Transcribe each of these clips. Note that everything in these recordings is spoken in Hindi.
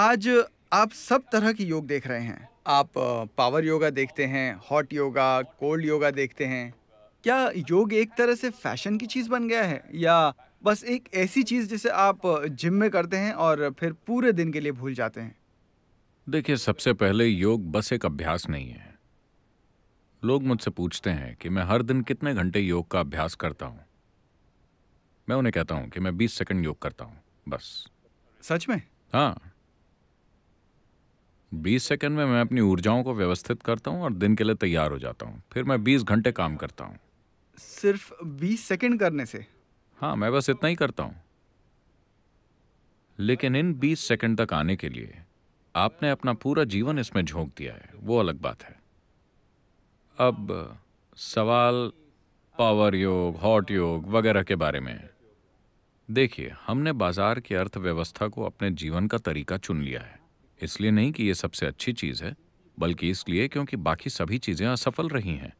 आज आप सब तरह की योग देख रहे हैं आप पावर योगा देखते हैं हॉट योगा कोल्ड योगा देखते हैं क्या योग एक तरह से फैशन की चीज़ बन गया है या बस एक ऐसी चीज़ जिसे आप जिम में करते हैं और फिर पूरे दिन के लिए भूल जाते हैं देखिए सबसे पहले योग बस एक अभ्यास नहीं है लोग मुझसे पूछते हैं कि मैं हर दिन कितने घंटे योग का अभ्यास करता हूँ मैं उन्हें कहता हूँ कि मैं 20 सेकंड योग करता हूँ बस सच में हाँ बीस सेकंड में मैं अपनी ऊर्जाओं को व्यवस्थित करता हूँ और दिन के लिए तैयार हो जाता हूँ फिर मैं बीस घंटे काम करता हूँ सिर्फ बीस सेकंड करने से हाँ मैं बस इतना ही करता हूँ लेकिन इन बीस सेकंड तक आने के लिए आपने अपना पूरा जीवन इसमें झोंक दिया है वो अलग बात है अब सवाल पावर योग हॉट योग वगैरह के बारे में देखिए हमने बाजार की अर्थव्यवस्था को अपने जीवन का तरीका चुन लिया है इसलिए नहीं कि यह सबसे अच्छी चीज़ है बल्कि इसलिए क्योंकि बाकी सभी चीज़ें असफल रही हैं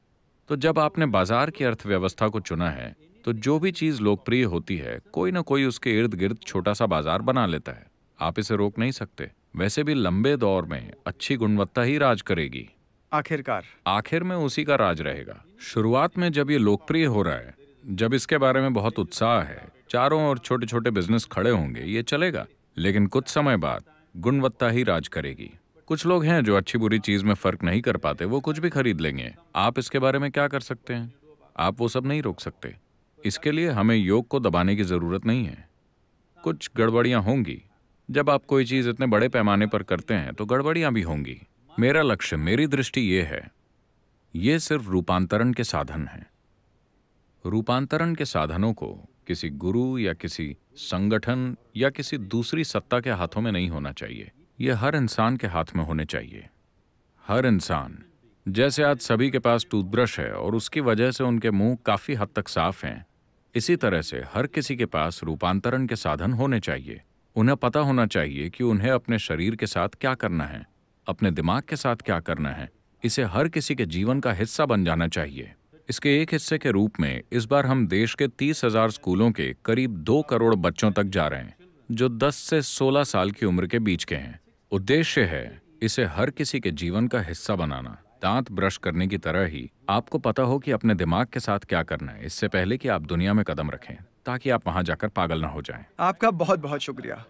तो जब आपने बाजार की अर्थव्यवस्था को चुना है तो जो भी चीज़ लोकप्रिय होती है कोई ना कोई उसके इर्द गिर्द छोटा सा बाजार बना लेता है आप इसे रोक नहीं सकते वैसे भी लंबे दौर में अच्छी गुणवत्ता ही राज करेगी आखिरकार आखिर में उसी का राज रहेगा शुरुआत में जब ये लोकप्रिय हो रहा है जब इसके बारे में बहुत उत्साह है चारों और छोटे छोटे बिजनेस खड़े होंगे ये चलेगा लेकिन कुछ समय बाद गुणवत्ता ही राज करेगी कुछ लोग हैं जो अच्छी बुरी चीज में फर्क नहीं कर पाते वो कुछ भी खरीद लेंगे आप इसके बारे में क्या कर सकते हैं आप वो सब नहीं रोक सकते इसके लिए हमें योग को दबाने की जरूरत नहीं है कुछ गड़बड़ियां होंगी जब आप कोई चीज इतने बड़े पैमाने पर करते हैं तो गड़बड़ियां भी होंगी मेरा लक्ष्य मेरी दृष्टि ये है ये सिर्फ रूपांतरण के साधन हैं रूपांतरण के साधनों को किसी गुरु या किसी संगठन या किसी दूसरी सत्ता के हाथों में नहीं होना चाहिए ये हर इंसान के हाथ में होने चाहिए हर इंसान जैसे आज सभी के पास टूथब्रश है और उसकी वजह से उनके मुंह काफ़ी हद तक साफ हैं इसी तरह से हर किसी के पास रूपांतरण के साधन होने चाहिए उन्हें पता होना चाहिए कि उन्हें अपने शरीर के साथ क्या करना है अपने दिमाग के साथ क्या करना है इसे हर किसी के जीवन का हिस्सा बन जाना चाहिए इसके एक हिस्से के रूप में इस बार हम देश के तीस हजार स्कूलों के करीब दो करोड़ बच्चों तक जा रहे हैं जो 10 से 16 साल की उम्र के बीच के हैं उद्देश्य है इसे हर किसी के जीवन का हिस्सा बनाना दांत ब्रश करने की तरह ही आपको पता हो कि अपने दिमाग के साथ क्या करना है इससे पहले कि आप दुनिया में कदम रखें ताकि आप वहां जाकर पागल ना हो जाएं। आपका बहुत बहुत शुक्रिया